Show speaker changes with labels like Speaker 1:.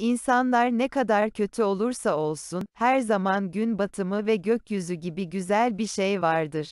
Speaker 1: İnsanlar ne kadar kötü olursa olsun, her zaman gün batımı ve gökyüzü gibi güzel bir şey vardır.